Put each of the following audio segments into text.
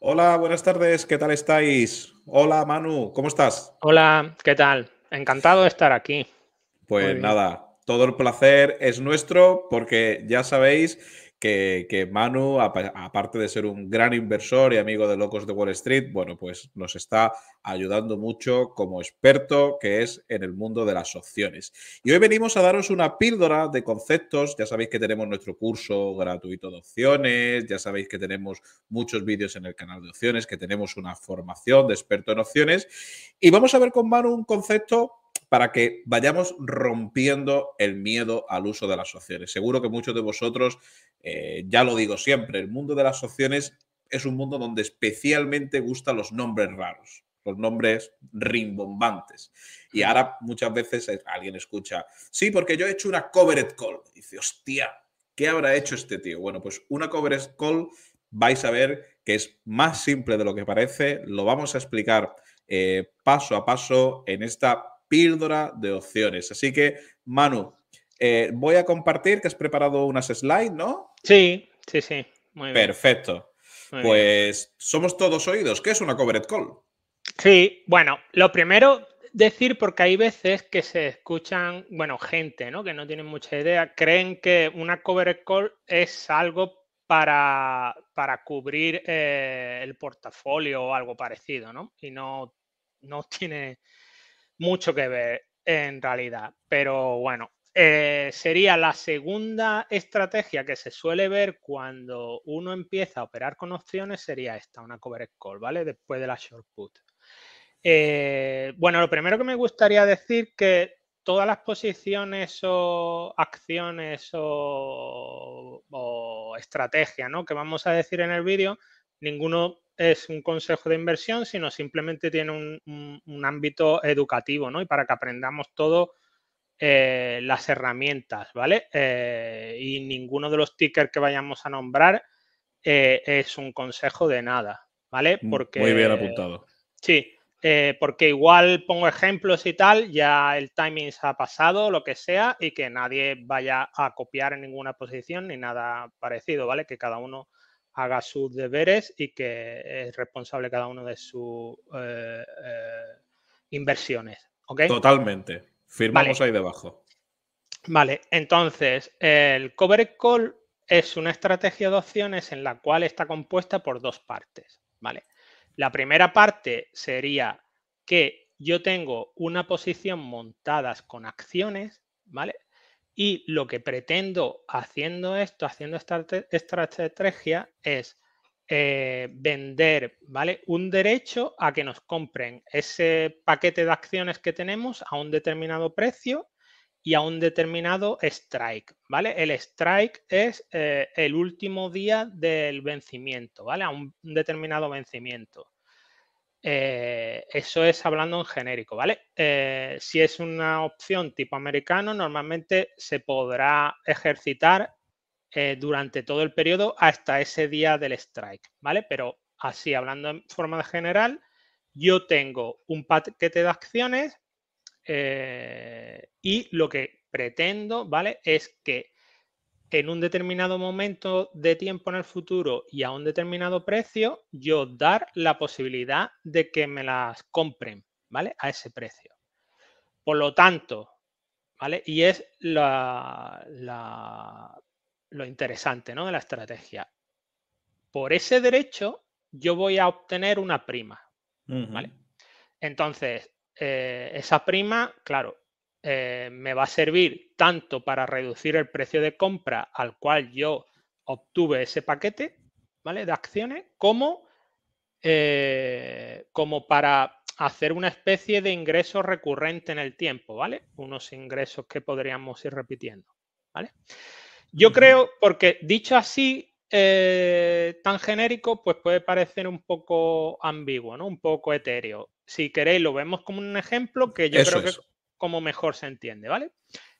Hola, buenas tardes, ¿qué tal estáis? Hola Manu, ¿cómo estás? Hola, ¿qué tal? Encantado de estar aquí. Pues nada, todo el placer es nuestro porque ya sabéis que, Manu, aparte de ser un gran inversor y amigo de Locos de Wall Street, bueno, pues nos está ayudando mucho como experto que es en el mundo de las opciones. Y hoy venimos a daros una píldora de conceptos. Ya sabéis que tenemos nuestro curso gratuito de opciones, ya sabéis que tenemos muchos vídeos en el canal de opciones, que tenemos una formación de experto en opciones. Y vamos a ver con Manu un concepto para que vayamos rompiendo el miedo al uso de las opciones. Seguro que muchos de vosotros, eh, ya lo digo siempre, el mundo de las opciones es un mundo donde especialmente gustan los nombres raros, los nombres rimbombantes. Y ahora muchas veces eh, alguien escucha, sí, porque yo he hecho una covered call. Y dice, hostia, ¿qué habrá hecho este tío? Bueno, pues una covered call vais a ver que es más simple de lo que parece, lo vamos a explicar eh, paso a paso en esta píldora de opciones. Así que, Manu, eh, voy a compartir que has preparado unas slides, ¿no? Sí, sí, sí. Muy Perfecto. pues somos todos oídos. ¿Qué es una covered call? Sí, bueno, lo primero decir porque hay veces que se escuchan, bueno, gente, ¿no? Que no tienen mucha idea, creen que una covered call es algo para, para cubrir eh, el portafolio o algo parecido, ¿no? Y no, no tiene mucho que ver en realidad. Pero bueno, eh, sería la segunda estrategia que se suele ver cuando uno empieza a operar con opciones, sería esta, una cover call, ¿vale? Después de la short put. Eh, bueno, lo primero que me gustaría decir que todas las posiciones o acciones o, estrategias estrategia, ¿no? Que vamos a decir en el vídeo, ninguno es un consejo de inversión, sino simplemente tiene un, ámbito educativo, ¿no? Y para que aprendamos todo eh, las herramientas, ¿vale? Eh, y ninguno de los tickers que vayamos a nombrar eh, es un consejo de nada, ¿vale? Mm, porque, Muy bien apuntado. Sí, porque igual pongo ejemplos y tal, ya el timing se ha pasado, lo que sea, y que nadie vaya a copiar en ninguna posición ni nada parecido, ¿vale? Que cada uno haga sus deberes y que es responsable cada uno de sus eh, eh, inversiones. ¿okay? Totalmente. Firmamos ahí debajo. Vale, entonces el cover call es una estrategia de opciones en la cual está compuesta por dos partes. Vale. La primera parte sería que yo tengo una posición montadas con acciones, ¿vale? Y lo que pretendo haciendo esto, haciendo esta, estrategia, es eh, vender ¿vale? un derecho a que nos compren ese paquete de acciones que tenemos a un determinado precio y a un determinado strike, ¿vale? El strike es eh, el último día del vencimiento, ¿vale? A un determinado vencimiento. Eh, eso es hablando en genérico, ¿vale? Eh, si es una opción tipo americano, normalmente se podrá ejercitar eh, durante todo el periodo hasta ese día del strike, ¿vale? Pero así, hablando en forma general, yo tengo un paquete de acciones y lo que pretendo, ¿vale? Es que en un determinado momento de tiempo en el futuro y a un determinado precio, yo dar la posibilidad de que me las compren, ¿vale? A ese precio. Por lo tanto, ¿vale? Y es lo interesante, ¿no? De la estrategia. Por ese derecho, yo voy a obtener una prima, ¿vale? Entonces, eh, esa prima, claro, eh, me va a servir tanto para reducir el precio de compra al cual yo obtuve ese paquete ¿vale? de acciones, como, eh, como para hacer una especie de ingreso recurrente en el tiempo, ¿vale? Unos ingresos que podríamos ir repitiendo, ¿vale? Yo creo, porque dicho así, eh, tan genérico, pues puede parecer un poco ambiguo, ¿no? Un poco etéreo. Si queréis, lo vemos como un ejemplo que yo creo que como mejor se entiende, ¿vale?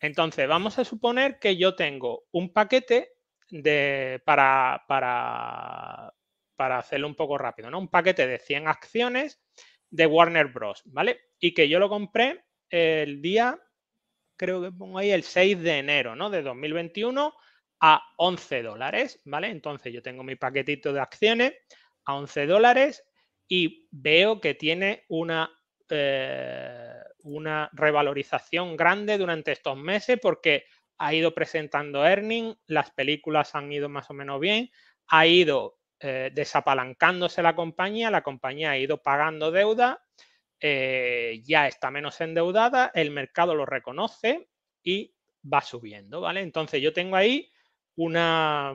Entonces, vamos a suponer que yo tengo un paquete de, para, para, para hacerlo un poco rápido, ¿no? Un paquete de 100 acciones de Warner Bros., ¿vale? Y que yo lo compré el día, creo que pongo ahí el 6 de enero, ¿no? De 2021 a 11 dólares, ¿vale? Entonces yo tengo mi paquetito de acciones a 11 dólares y veo que tiene una... Eh, una revalorización grande durante estos meses porque ha ido presentando earning, las películas han ido más o menos bien, ha ido eh, desapalancándose la compañía, la compañía ha ido pagando deuda, eh, ya está menos endeudada, el mercado lo reconoce y va subiendo, ¿vale? Entonces yo tengo ahí una,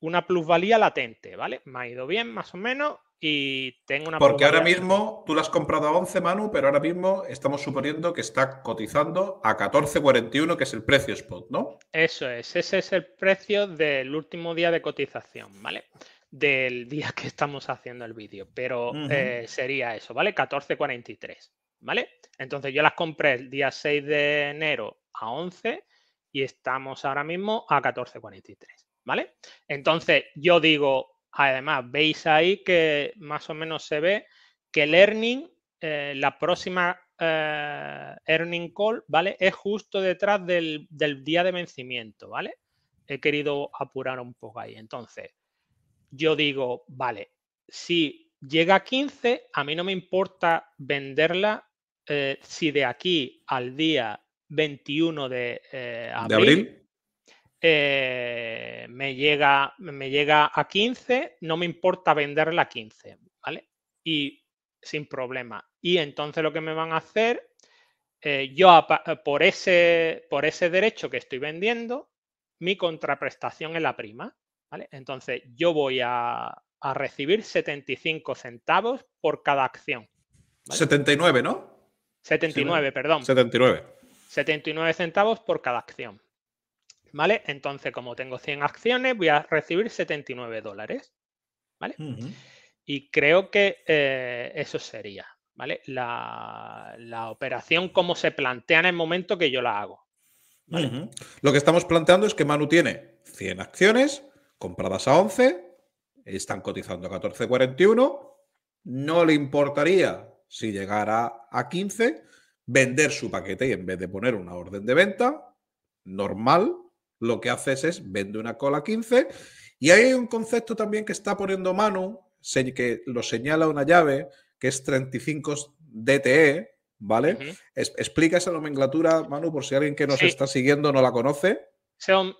una plusvalía latente, ¿vale? Me ha ido bien más o menos, y tengo una... Porque ahora mismo tú la has comprado a 11, Manu, pero ahora mismo estamos suponiendo que está cotizando a 14,41, que es el precio spot, ¿no? Eso es, ese es el precio del último día de cotización, ¿vale? Del día que estamos haciendo el vídeo, pero eh, sería eso, ¿vale? 14,43, ¿vale? Entonces yo las compré el día 6 de enero a 11 y estamos ahora mismo a 14,43, ¿vale? Entonces yo digo, Además, veis ahí que más o menos se ve que el earning, eh, la próxima eh, earning call, ¿vale? Es justo detrás del, día de vencimiento, ¿vale? He querido apurar un poco ahí. Entonces, yo digo, vale, si llega a 15, a mí no me importa venderla eh, si de aquí al día 21 ¿De abril? Eh, me, llega, me llega a 15, no me importa venderla a 15, ¿vale? Y sin problema. Y entonces lo que me van a hacer, eh, yo eh, por ese, por ese derecho que estoy vendiendo, mi contraprestación es la prima, ¿vale? Entonces yo voy a, a recibir 75 centavos por cada acción. 79, ¿no? 79, perdón. 79. 79 centavos por cada acción. ¿Vale? Entonces, como tengo 100 acciones, voy a recibir 79 dólares. ¿Vale? Y creo que eh, eso sería, La, operación como se plantea en el momento que yo la hago. Lo que estamos planteando es que Manu tiene 100 acciones compradas a 11, están cotizando a 14.41, no le importaría si llegara a 15 vender su paquete y en vez de poner una orden de venta normal, lo que haces es vende una cola 15. Y hay un concepto también que está poniendo Manu, que lo señala una llave, que es 35 DTE, ¿vale? explica esa nomenclatura, Manu, por si alguien que nos está siguiendo no la conoce.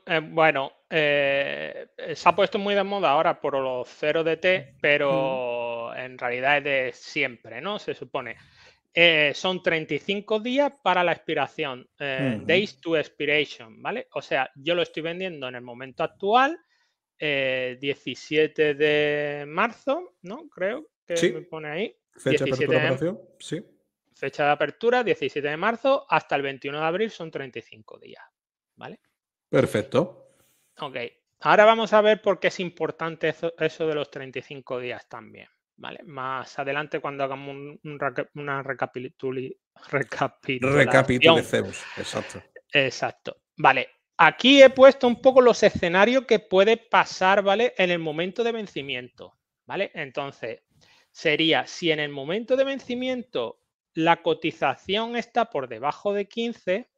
Eh, bueno, eh, se ha puesto muy de moda ahora por los 0 DT, pero en realidad es de siempre, ¿no? Se supone. Eh, son 35 días para la expiración, eh, days to expiration, ¿vale? O sea, yo lo estoy vendiendo en el momento actual, 17 eh, de marzo, ¿no? Creo que me pone ahí. Fecha de apertura, sí. Fecha de apertura, 17 de marzo, hasta el 21 de abril son 35 días, ¿vale? Perfecto. Ok, ahora vamos a ver por qué es importante eso de los 35 días también, Vale, más adelante cuando hagamos una recapituli, recapitulación. exacto. Exacto. Vale, aquí he puesto un poco los escenarios que puede pasar, ¿vale? En el momento de vencimiento, ¿vale? Entonces, sería si en el momento de vencimiento la cotización está por debajo de 15,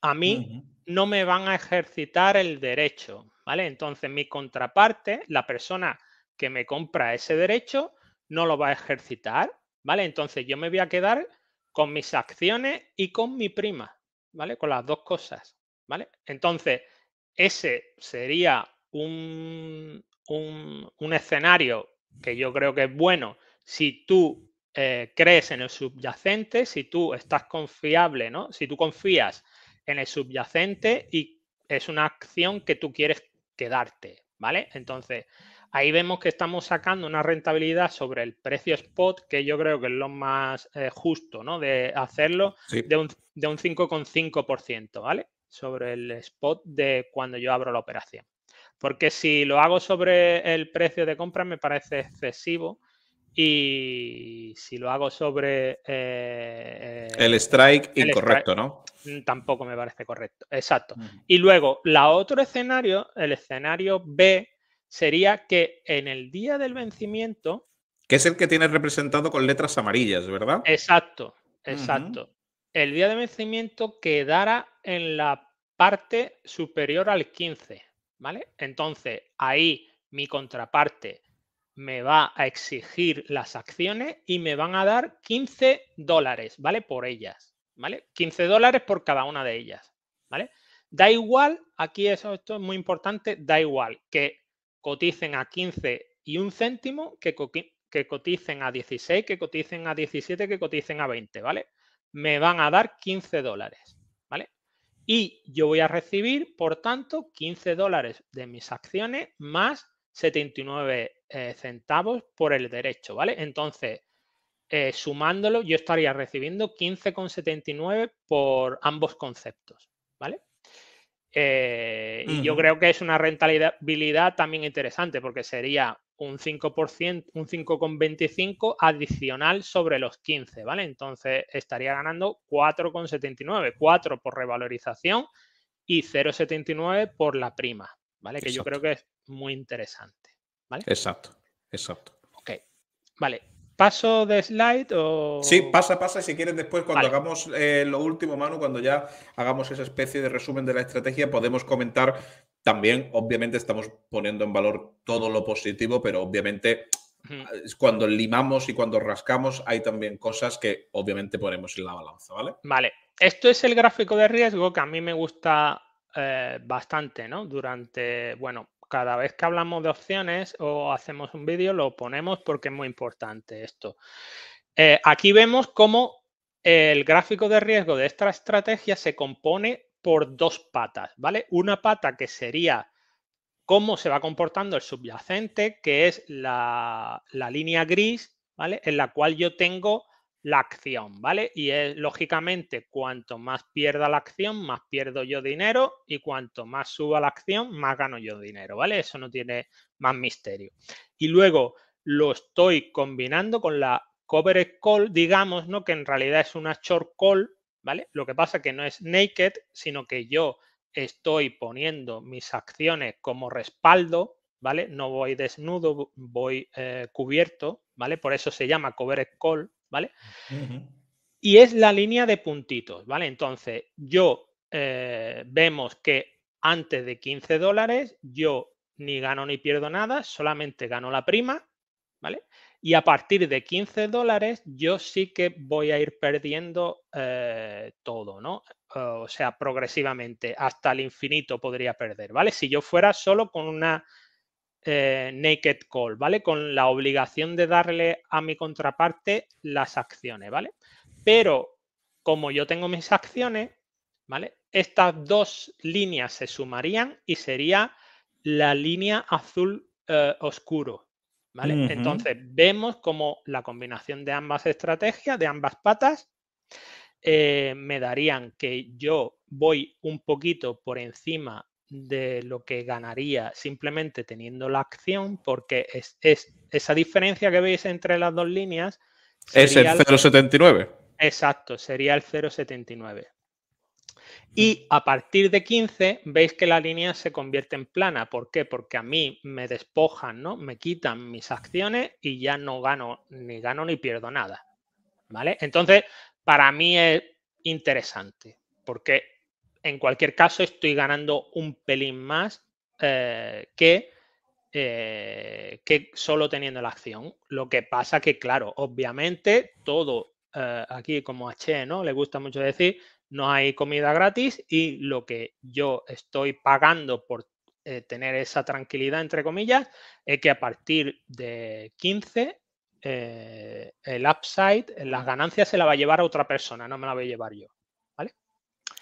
a mí no me van a ejercitar el derecho, ¿vale? Entonces, mi contraparte, la persona que me compra ese derecho no lo va a ejercitar, ¿vale? Entonces yo me voy a quedar con mis acciones y con mi prima, ¿vale? Con las dos cosas, ¿vale? Entonces, ese sería un, escenario que yo creo que es bueno si tú eh, crees en el subyacente, si tú estás confiable, ¿no? Si tú confías en el subyacente y es una acción que tú quieres quedarte, ¿vale? Entonces, Ahí vemos que estamos sacando una rentabilidad sobre el precio spot, que yo creo que es lo más eh, justo ¿no? de hacerlo, de un, de un 5,5%, ¿vale? Sobre el spot de cuando yo abro la operación. Porque si lo hago sobre el precio de compra me parece excesivo y si lo hago sobre... Eh, el strike incorrecto, ¿no? Mm, tampoco me parece correcto, exacto. Y luego, la otro escenario, el escenario B, sería que en el día del vencimiento... Que es el que tiene representado con letras amarillas, ¿verdad? Exacto, exacto. El día de vencimiento quedara en la parte superior al 15, ¿vale? Entonces, ahí mi contraparte me va a exigir las acciones y me van a dar 15 dólares, ¿vale? Por ellas, ¿vale? 15 dólares por cada una de ellas, ¿vale? Da igual, aquí esto es muy importante, da igual que coticen a 15 y un céntimo, que, que coticen a 16, que coticen a 17, que coticen a 20, ¿vale? Me van a dar 15 dólares, ¿vale? Y yo voy a recibir, por tanto, 15 dólares de mis acciones más 79 eh, centavos por el derecho, ¿vale? Entonces, eh, sumándolo, yo estaría recibiendo 15,79 por ambos conceptos, ¿vale? Eh, y yo creo que es una rentabilidad también interesante porque sería un 5%, un 5,25 adicional sobre los 15, ¿vale? Entonces estaría ganando 4,79, 4 por revalorización y 0,79 por la prima, ¿vale? Que yo creo que es muy interesante, ¿vale? Exacto, exacto. Ok, vale. ¿Paso de slide o...? Sí, pasa, pasa. Y Si quieres después, cuando hagamos eh, lo último, mano cuando ya hagamos esa especie de resumen de la estrategia, podemos comentar también, obviamente, estamos poniendo en valor todo lo positivo, pero obviamente cuando limamos y cuando rascamos hay también cosas que obviamente ponemos en la balanza, ¿vale? Vale. Esto es el gráfico de riesgo que a mí me gusta eh, bastante, ¿no? Durante, bueno, cada vez que hablamos de opciones o hacemos un vídeo lo ponemos porque es muy importante esto. Eh, aquí vemos cómo el gráfico de riesgo de esta estrategia se compone por dos patas, ¿vale? Una pata que sería cómo se va comportando el subyacente, que es la, línea gris, En la cual yo tengo la acción, ¿vale? Y es, lógicamente, cuanto más pierda la acción, más pierdo yo dinero y cuanto más suba la acción, más gano yo dinero, ¿vale? Eso no tiene más misterio. Y luego lo estoy combinando con la cover call, digamos, ¿no? Que en realidad es una short call, ¿vale? Lo que pasa que no es naked, sino que yo estoy poniendo mis acciones como respaldo, ¿vale? No voy desnudo, voy eh, cubierto, ¿vale? Por eso se llama cover call, ¿vale? Y es la línea de puntitos, ¿vale? Entonces, yo eh, vemos que antes de 15 dólares yo ni gano ni pierdo nada, solamente gano la prima, ¿vale? Y a partir de 15 dólares yo sí que voy a ir perdiendo eh, todo, ¿no? O sea, progresivamente, hasta el infinito podría perder, ¿vale? Si yo fuera solo con una eh, naked call, ¿vale? Con la obligación de darle a mi contraparte las acciones, ¿vale? Pero como yo tengo mis acciones, ¿vale? Estas dos líneas se sumarían y sería la línea azul eh, oscuro, ¿vale? Entonces vemos como la combinación de ambas estrategias, de ambas patas, eh, me darían que yo voy un poquito por encima de lo que ganaría simplemente teniendo la acción, porque es, esa diferencia que veis entre las dos líneas. Es el 0,79. Exacto, sería el 0,79. Mm. Y a partir de 15 veis que la línea se convierte en plana. ¿Por qué? Porque a mí me despojan, ¿no? Me quitan mis acciones y ya no gano, ni gano ni pierdo nada. ¿Vale? Entonces, para mí es interesante, porque en cualquier caso estoy ganando un pelín más eh, eh, que, solo teniendo la acción. Lo que pasa que, claro, obviamente todo eh, aquí como a ¿no? Le gusta mucho decir, no hay comida gratis y lo que yo estoy pagando por tener esa tranquilidad, entre comillas, es que a partir de 15 el upside, las ganancias se la va a llevar a otra persona, no me la voy a llevar yo.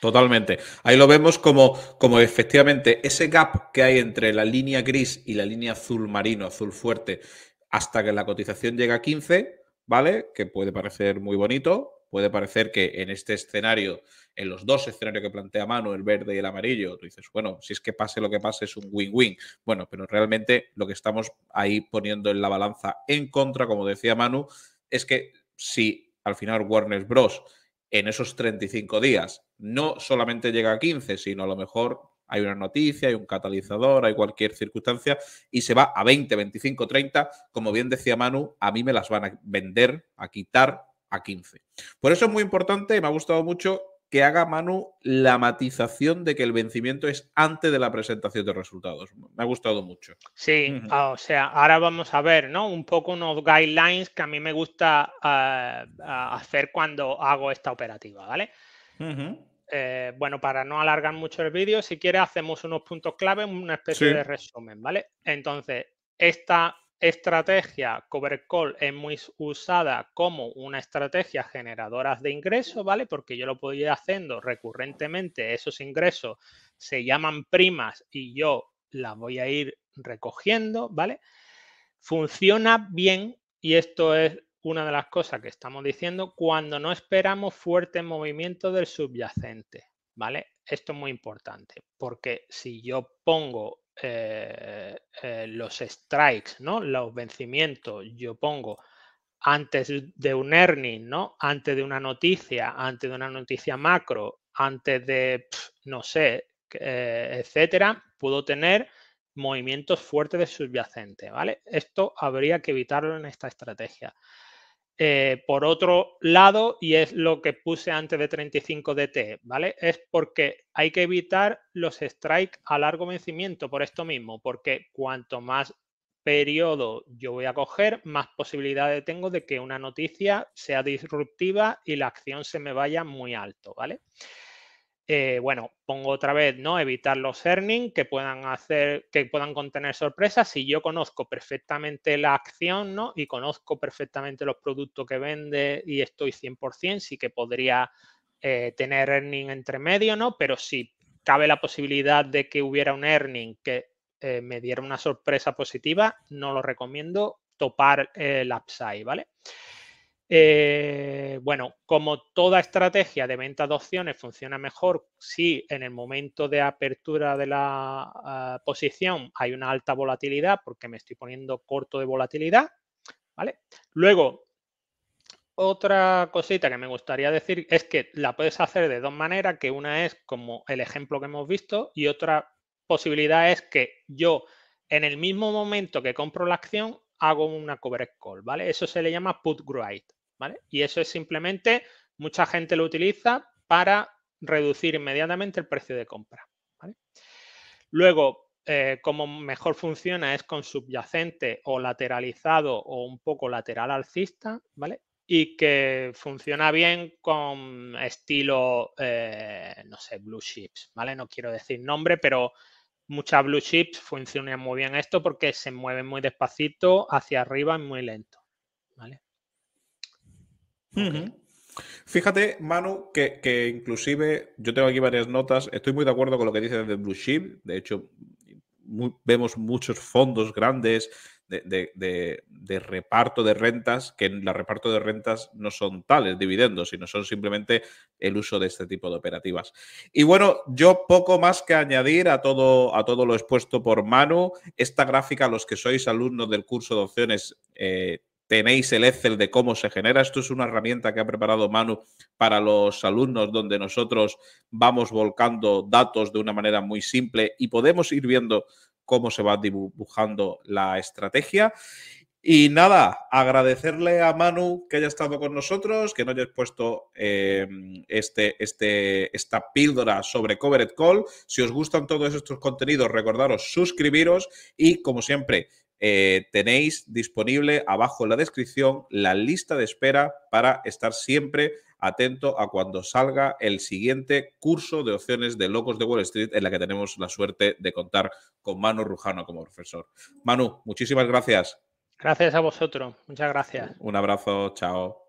Totalmente. Ahí lo vemos como, como efectivamente ese gap que hay entre la línea gris y la línea azul marino, azul fuerte, hasta que la cotización llega a 15, ¿vale? Que puede parecer muy bonito, puede parecer que en este escenario, en los dos escenarios que plantea Manu, el verde y el amarillo, tú dices, bueno, si es que pase lo que pase es un win-win. Bueno, pero realmente lo que estamos ahí poniendo en la balanza en contra, como decía Manu, es que si al final Warner Bros. en esos 35 días no solamente llega a 15, sino a lo mejor hay una noticia, hay un catalizador, hay cualquier circunstancia y se va a 20, 25, 30. Como bien decía Manu, a mí me las van a vender, a quitar a 15. Por eso es muy importante me ha gustado mucho que haga Manu la matización de que el vencimiento es antes de la presentación de resultados. Me ha gustado mucho. Sí, ah, o sea, ahora vamos a ver, ¿no? Un poco unos guidelines que a mí me gusta eh, hacer cuando hago esta operativa, ¿vale? Eh, bueno, para no alargar mucho el vídeo, si quieres hacemos unos puntos clave, una especie de resumen, ¿vale? Entonces, esta estrategia cover call es muy usada como una estrategia generadora de ingresos, ¿vale? Porque yo lo puedo ir haciendo recurrentemente, esos ingresos se llaman primas y yo las voy a ir recogiendo, ¿vale? Funciona bien y esto es una de las cosas que estamos diciendo cuando no esperamos fuerte movimiento del subyacente, ¿vale? Esto es muy importante porque si yo pongo eh, eh, los strikes, ¿no? Los vencimientos, yo pongo antes de un earning, ¿no? Antes de una noticia, antes de una noticia macro, antes de, no sé, eh, etcétera, puedo tener movimientos fuertes del subyacente, ¿vale? Esto habría que evitarlo en esta estrategia. Eh, por otro lado, y es lo que puse antes de 35 DT, ¿vale? Es porque hay que evitar los strikes a largo vencimiento por esto mismo, porque cuanto más periodo yo voy a coger, más posibilidades tengo de que una noticia sea disruptiva y la acción se me vaya muy alto, ¿vale? Eh, bueno, pongo otra vez, ¿no? Evitar los earnings que puedan hacer, que puedan contener sorpresas. Si yo conozco perfectamente la acción, ¿no? Y conozco perfectamente los productos que vende y estoy 100%, sí que podría eh, tener earning entre medio, ¿no? Pero si cabe la posibilidad de que hubiera un earning que eh, me diera una sorpresa positiva, no lo recomiendo topar el upside, ¿vale? Eh, bueno, como toda estrategia de venta de opciones funciona mejor si en el momento de apertura de la ah, posición hay una alta volatilidad, porque me estoy poniendo corto de volatilidad, ¿vale? Luego, otra cosita que me gustaría decir es que la puedes hacer de dos maneras, que una es como el ejemplo que hemos visto y otra posibilidad es que yo en el mismo momento que compro la acción hago una cover call, ¿vale? Eso se le llama put write. Y eso es simplemente, mucha gente lo utiliza para reducir inmediatamente el precio de compra. Luego, eh, como mejor funciona es con subyacente o lateralizado o un poco lateral alcista, ¿vale? Y que funciona bien con estilo, eh, no sé, blue chips, ¿vale? No quiero decir nombre, pero muchas blue chips funcionan muy bien esto porque se mueven muy despacito hacia arriba y muy lento, ¿vale? Fíjate, Manu, que, inclusive yo tengo aquí varias notas. Estoy muy de acuerdo con lo que dice de Blue Sheep. De hecho, vemos muchos fondos grandes de, reparto de rentas, que en la reparto de rentas no son tales dividendos, sino son simplemente el uso de este tipo de operativas. Y bueno, yo poco más que añadir a todo, a todo lo expuesto por Manu. Esta gráfica, los que sois alumnos del curso de opciones, eh, tenéis el Excel de cómo se genera. Esto es una herramienta que ha preparado Manu para los alumnos, donde nosotros vamos volcando datos de una manera muy simple y podemos ir viendo cómo se va dibujando la estrategia. Y nada, agradecerle a Manu que haya estado con nosotros, que no haya puesto em, este, este, esta píldora sobre Covered Call. Si os gustan todos estos contenidos, recordaros suscribiros y, como siempre, eh, tenéis disponible abajo en la descripción la lista de espera para estar siempre atento a cuando salga el siguiente curso de opciones de Locos de Wall Street en la que tenemos la suerte de contar con Manu Rujano como profesor. Manu, muchísimas gracias. Gracias a vosotros, muchas gracias. Un abrazo, chao.